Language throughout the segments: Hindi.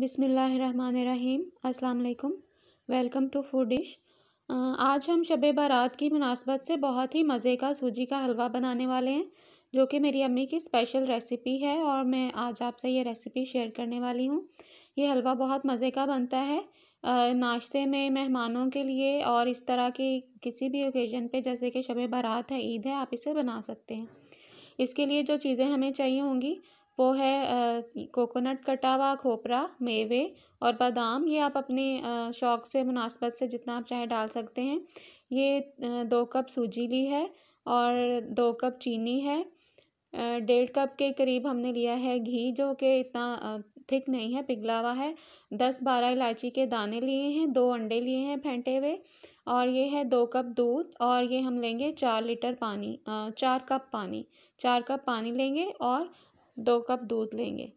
बिसमीम् अल्लाम वेलकम टू फूड डिश आज हम शब बारात की मुनासबत से बहुत ही मज़े का सूजी का हलवा बनाने वाले हैं जो कि मेरी अम्मी की स्पेशल रेसिपी है और मैं आज आपसे ये रेसिपी शेयर करने वाली हूँ ये हलवा बहुत मज़े का बनता है नाश्ते में मेहमानों के लिए और इस तरह के किसी भी ओकेज़न पे जैसे कि शब बारात है ईद है आप इसे बना सकते हैं इसके लिए जो चीज़ें हमें चाहिए होंगी वो है कोकोनट कटा हुआ खोपरा मेवे और बादाम ये आप अपने शौक़ से मुनासबत से जितना आप चाहे डाल सकते हैं ये दो कप सूजी ली है और दो कप चीनी है डेढ़ कप के करीब हमने लिया है घी जो कि इतना थिक नहीं है पिघला हुआ है दस बारह इलायची के दाने लिए हैं दो अंडे लिए हैं फेंटे हुए और ये है दो कप दूध और ये हम लेंगे चार लीटर पानी चार कप पानी चार कप पानी लेंगे और दो कप दूध लेंगे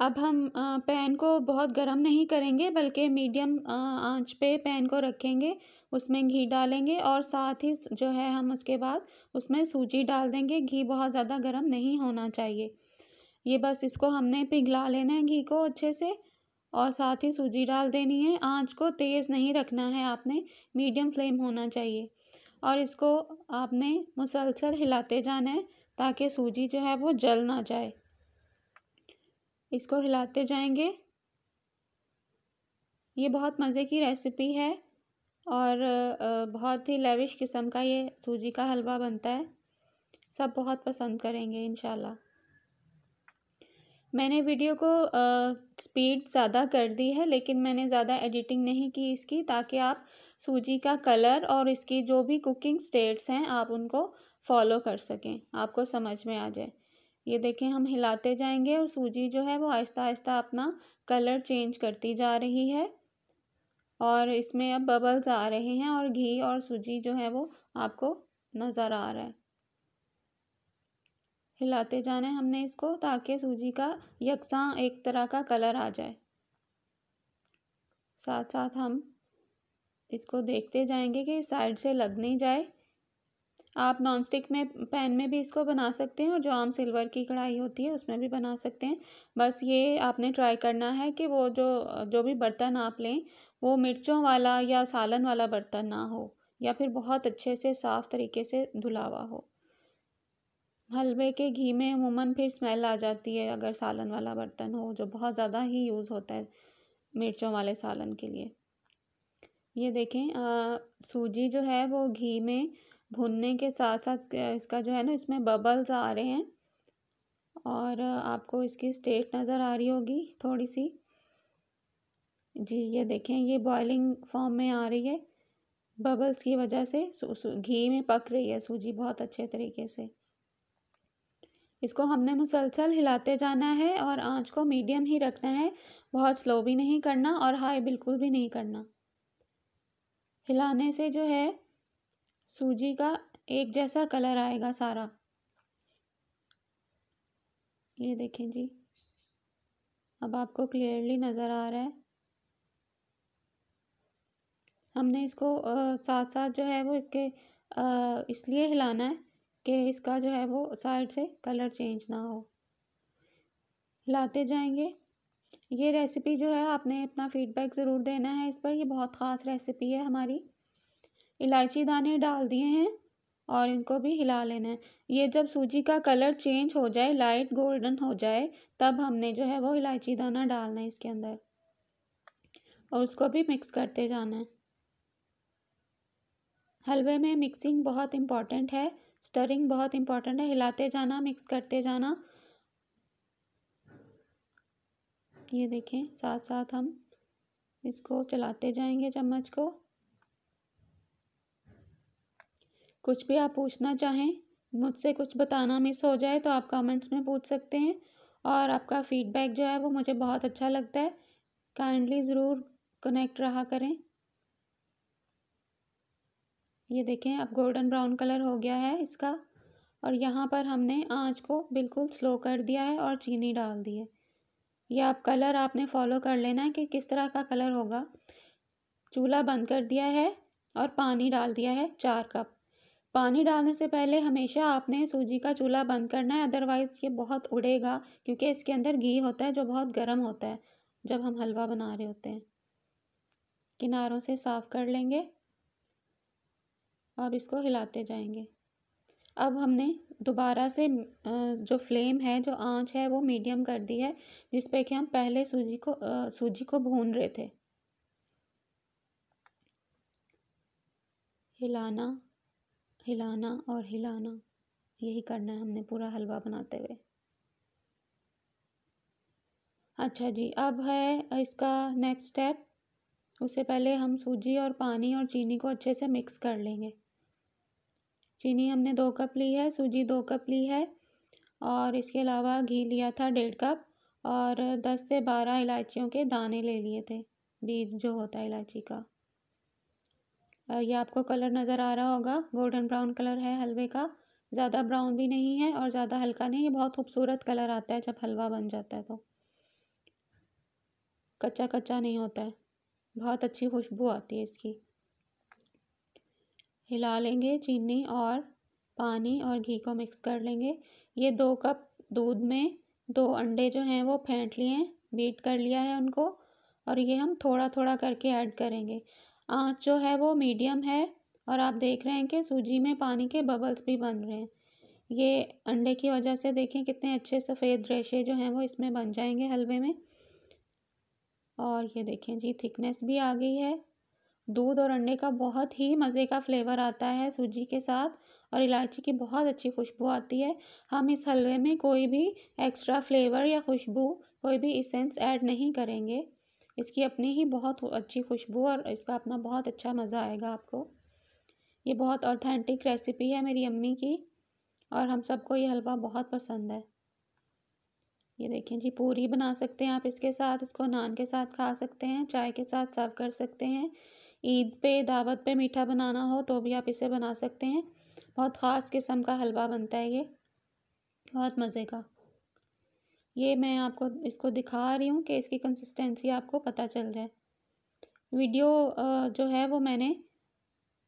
अब हम पैन को बहुत गर्म नहीं करेंगे बल्कि मीडियम आंच पे पैन को रखेंगे उसमें घी डालेंगे और साथ ही जो है हम उसके बाद उसमें सूजी डाल देंगे घी बहुत ज़्यादा गर्म नहीं होना चाहिए ये बस इसको हमने पिघला लेना है घी को अच्छे से और साथ ही सूजी डाल देनी है आंच को तेज़ नहीं रखना है आपने मीडियम फ्लेम होना चाहिए और इसको आपने मुसलसल हिलाते जाना है ताकि सूजी जो है वो जल ना जाए इसको हिलाते जाएंगे ये बहुत मज़े की रेसिपी है और बहुत ही लेविश किस्म का ये सूजी का हलवा बनता है सब बहुत पसंद करेंगे इन मैंने वीडियो को स्पीड ज़्यादा कर दी है लेकिन मैंने ज़्यादा एडिटिंग नहीं की इसकी ताकि आप सूजी का कलर और इसकी जो भी कुकिंग स्टेट्स हैं आप उनको फॉलो कर सकें आपको समझ में आ जाए ये देखें हम हिलाते जाएंगे और सूजी जो है वो आहिस्ता आहिस्ता अपना कलर चेंज करती जा रही है और इसमें अब बबल्स आ रहे हैं और घी और सूजी जो है वो आपको नज़र आ रहा है हिलाते जाना है हमने इसको ताकि सूजी का यकसा एक तरह का कलर आ जाए साथ साथ हम इसको देखते जाएंगे कि साइड से लग नहीं जाए आप नॉन स्टिक में पैन में भी इसको बना सकते हैं और जो आम सिल्वर की कढ़ाई होती है उसमें भी बना सकते हैं बस ये आपने ट्राई करना है कि वो जो जो भी बर्तन आप लें वो मिर्चों वाला या सालन वाला बर्तन ना हो या फिर बहुत अच्छे से साफ़ तरीके से धुलावा हो हलवे के घी में अमूमन फिर स्मेल आ जाती है अगर सालन वाला बर्तन हो जो बहुत ज़्यादा ही यूज़ होता है मिर्चों वाले सालन के लिए ये देखें आ, सूजी जो है वो घी में भुनने के साथ साथ इसका जो है ना इसमें बबल्स आ रहे हैं और आपको इसकी स्टेट नज़र आ रही होगी थोड़ी सी जी ये देखें ये बॉइलिंग फॉर्म में आ रही है बबल्स की वजह से घी में पक रही है सूजी बहुत अच्छे तरीके से इसको हमने मुसलसल हिलाते जाना है और आंच को मीडियम ही रखना है बहुत स्लो भी नहीं करना और हाई बिल्कुल भी नहीं करना हिलाने से जो है सूजी का एक जैसा कलर आएगा सारा ये देखें जी अब आपको क्लियरली नज़र आ रहा है हमने इसको आ, साथ साथ जो है वो इसके इसलिए हिलाना है कि इसका जो है वो साइड से कलर चेंज ना हो हिलाते जाएंगे ये रेसिपी जो है आपने अपना फीडबैक ज़रूर देना है इस पर यह बहुत ख़ास रेसिपी है हमारी इलायची दाने डाल दिए हैं और इनको भी हिला लेना है ये जब सूजी का कलर चेंज हो जाए लाइट गोल्डन हो जाए तब हमने जो है वो इलायची दाना डालना है इसके अंदर और उसको भी मिक्स करते जाना है हलवे में मिक्सिंग बहुत इम्पॉर्टेंट है स्टरिंग बहुत इम्पॉर्टेंट है हिलाते जाना मिक्स करते जाना ये देखें साथ साथ हम इसको चलाते जाएंगे चम्मच को कुछ भी आप पूछना चाहें मुझसे कुछ बताना मिस हो जाए तो आप कमेंट्स में पूछ सकते हैं और आपका फ़ीडबैक जो है वो मुझे बहुत अच्छा लगता है काइंडली ज़रूर कनेक्ट रहा करें ये देखें अब गोल्डन ब्राउन कलर हो गया है इसका और यहाँ पर हमने आँच को बिल्कुल स्लो कर दिया है और चीनी डाल दी है या आप कलर आपने फॉलो कर लेना है कि किस तरह का कलर होगा चूल्हा बंद कर दिया है और पानी डाल दिया है चार कप पानी डालने से पहले हमेशा आपने सूजी का चूल्हा बंद करना है अदरवाइज़ ये बहुत उड़ेगा क्योंकि इसके अंदर घी होता है जो बहुत गर्म होता है जब हम हलवा बना रहे होते हैं किनारों से साफ़ कर लेंगे और इसको हिलाते जाएंगे अब हमने दोबारा से जो फ्लेम है जो आंच है वो मीडियम कर दी है जिस पे कि हम पहले सूजी को सूजी को भून रहे थे हिलाना हिलाना और हिलाना यही करना है हमने पूरा हलवा बनाते हुए अच्छा जी अब है इसका नेक्स्ट स्टेप उससे पहले हम सूजी और पानी और चीनी को अच्छे से मिक्स कर लेंगे चीनी हमने दो कप ली है सूजी दो कप ली है और इसके अलावा घी लिया था डेढ़ कप और दस से बारह इलायचियों के दाने ले लिए थे बीज जो होता है इलायची का ये आपको कलर नज़र आ रहा होगा गोल्डन ब्राउन कलर है हलवे का ज़्यादा ब्राउन भी नहीं है और ज़्यादा हल्का नहीं है बहुत खूबसूरत कलर आता है जब हलवा बन जाता है तो कच्चा कच्चा नहीं होता है बहुत अच्छी खुशबू आती है इसकी हिला लेंगे चीनी और पानी और घी को मिक्स कर लेंगे ये दो कप दूध में दो अंडे जो हैं वो फेंट लिए हैं बीट कर लिया है उनको और ये हम थोड़ा थोड़ा करके ऐड करेंगे आँच जो है वो मीडियम है और आप देख रहे हैं कि सूजी में पानी के बबल्स भी बन रहे हैं ये अंडे की वजह से देखें कितने अच्छे सफ़ेद रेशे जो हैं वो इसमें बन जाएंगे हलवे में और ये देखें जी थिकनेस भी आ गई है दूध और अंडे का बहुत ही मज़े का फ्लेवर आता है सूजी के साथ और इलायची की बहुत अच्छी खुशबू आती है हम इस हलवे में कोई भी एक्स्ट्रा फ्लेवर या खुशबू कोई भी इसेंस ऐड नहीं करेंगे इसकी अपनी ही बहुत अच्छी खुशबू और इसका अपना बहुत अच्छा मज़ा आएगा आपको ये बहुत ऑथेंटिक रेसिपी है मेरी अम्मी की और हम सबको ये हलवा बहुत पसंद है ये देखें जी पूरी बना सकते हैं आप इसके साथ इसको नान के साथ खा सकते हैं चाय के साथ सर्व कर सकते हैं ईद पे दावत पे मीठा बनाना हो तो भी आप इसे बना सकते हैं बहुत ख़ास किस्म का हलवा बनता है ये बहुत मज़े का ये मैं आपको इसको दिखा रही हूँ कि इसकी कंसिस्टेंसी आपको पता चल जाए वीडियो जो है वो मैंने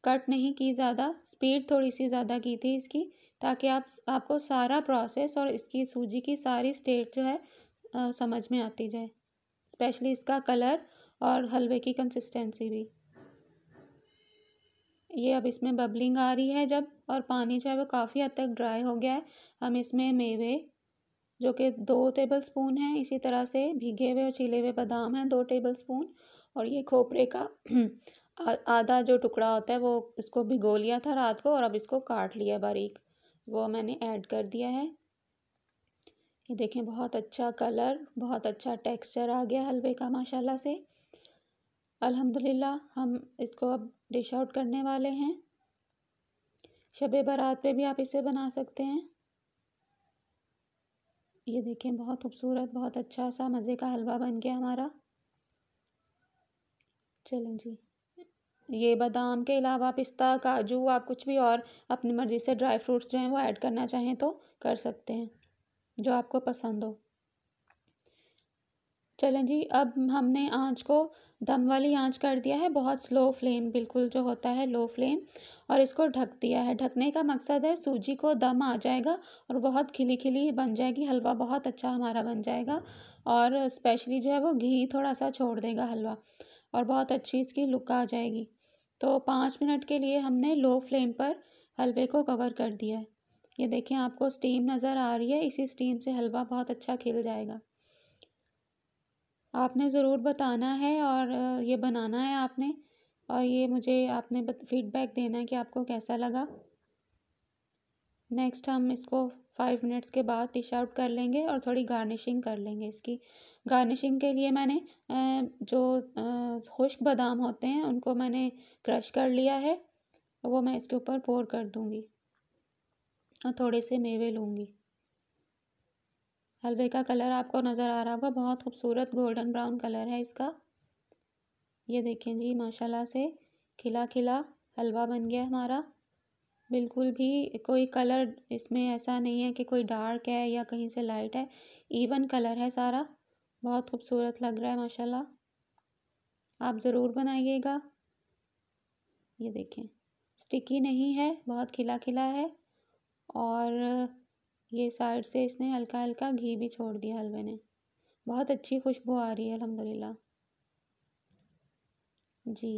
कट नहीं की ज़्यादा स्पीड थोड़ी सी ज़्यादा की थी इसकी ताकि आप आपको सारा प्रोसेस और इसकी सूजी की सारी स्टेट जो है आ, समझ में आती जाए स्पेशली इसका कलर और हलवे की कंसिस्टेंसी भी ये अब इसमें बबलिंग आ रही है जब और पानी जो है वो काफ़ी हद तक ड्राई हो गया है हम इसमें मेवे जो कि दो टेबल स्पून है इसी तरह से भीगे हुए और छीले हुए बादाम हैं दो टेबल स्पून और ये खोपरे का आधा जो टुकड़ा होता है वो इसको भिगो लिया था रात को और अब इसको काट लिया बारीक वो मैंने ऐड कर दिया है ये देखें बहुत अच्छा कलर बहुत अच्छा टेक्सचर आ गया हलवे का माशाल्लाह से अल्हम्दुलिल्लाह हम इसको अब डिश आउट करने वाले हैं शब बारात पे भी आप इसे बना सकते हैं ये देखें बहुत खूबसूरत बहुत अच्छा सा मज़े का हलवा बन गया हमारा चलें जी ये बादाम के अलावा पिस्ता काजू आप कुछ भी और अपनी मर्ज़ी से ड्राई फ्रूट्स जो हैं वो ऐड करना चाहें तो कर सकते हैं जो आपको पसंद हो चलें जी अब हमने आँच को दम वाली आंच कर दिया है बहुत स्लो फ्लेम बिल्कुल जो होता है लो फ्लेम और इसको ढक दिया है ढकने का मकसद है सूजी को दम आ जाएगा और बहुत खिली खिली बन जाएगी हलवा बहुत अच्छा हमारा बन जाएगा और स्पेशली जो है वो घी थोड़ा सा छोड़ देगा हलवा और बहुत अच्छी इसकी लुक आ जाएगी तो पाँच मिनट के लिए हमने लो फ्लेम पर हलवे को कवर कर दिया है ये देखें आपको स्टीम नज़र आ रही है इसी स्टीम से हलवा बहुत अच्छा खिल जाएगा आपने ज़रूर बताना है और ये बनाना है आपने और ये मुझे आपने फीडबैक देना है कि आपको कैसा लगा नेक्स्ट हम इसको फाइव मिनट्स के बाद डिश आउट कर लेंगे और थोड़ी गार्निशिंग कर लेंगे इसकी गार्निशिंग के लिए मैंने जो खुश्क बादाम होते हैं उनको मैंने क्रश कर लिया है वो मैं इसके ऊपर पोर कर दूँगी और थोड़े से मेवे लूँगी हलवे का कलर आपको नज़र आ रहा होगा बहुत खूबसूरत गोल्डन ब्राउन कलर है इसका ये देखें जी माशाल्लाह से खिला खिला हलवा बन गया हमारा बिल्कुल भी कोई कलर इसमें ऐसा नहीं है कि कोई डार्क है या कहीं से लाइट है इवन कलर है सारा बहुत खूबसूरत लग रहा है माशाल्लाह आप ज़रूर बनाइएगा ये देखें स्टिकी नहीं है बहुत खिला खिला है और ये साइड से इसने हल्का हल्का घी भी छोड़ दिया हलवे ने बहुत अच्छी खुशबू आ रही है अलहमदिल्ला जी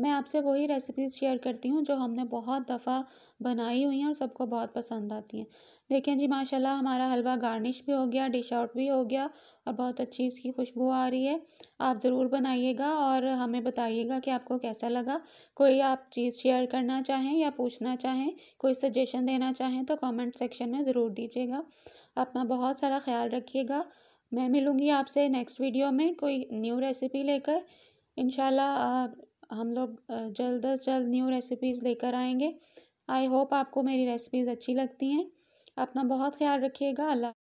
मैं आपसे वही रेसिपीज़ शेयर करती हूँ जो हमने बहुत दफ़ा बनाई हुई हैं और सबको बहुत पसंद आती हैं देखें जी माशाल्लाह हमारा हलवा गार्निश भी हो गया डिश आउट भी हो गया और बहुत अच्छी इसकी खुशबू आ रही है आप ज़रूर बनाइएगा और हमें बताइएगा कि आपको कैसा लगा कोई आप चीज़ शेयर करना चाहें या पूछना चाहें कोई सजेशन देना चाहें तो कमेंट सेक्शन में ज़रूर दीजिएगा अपना बहुत सारा ख्याल रखिएगा मैं मिलूँगी आपसे नेक्स्ट वीडियो में कोई न्यू रेसिपी लेकर इन हम लोग जल्द अज जल्द न्यू रेसिपीज़ लेकर आएंगे आई होप आपको मेरी रेसिपीज़ अच्छी लगती हैं अपना बहुत ख्याल रखिएगा अल्लाह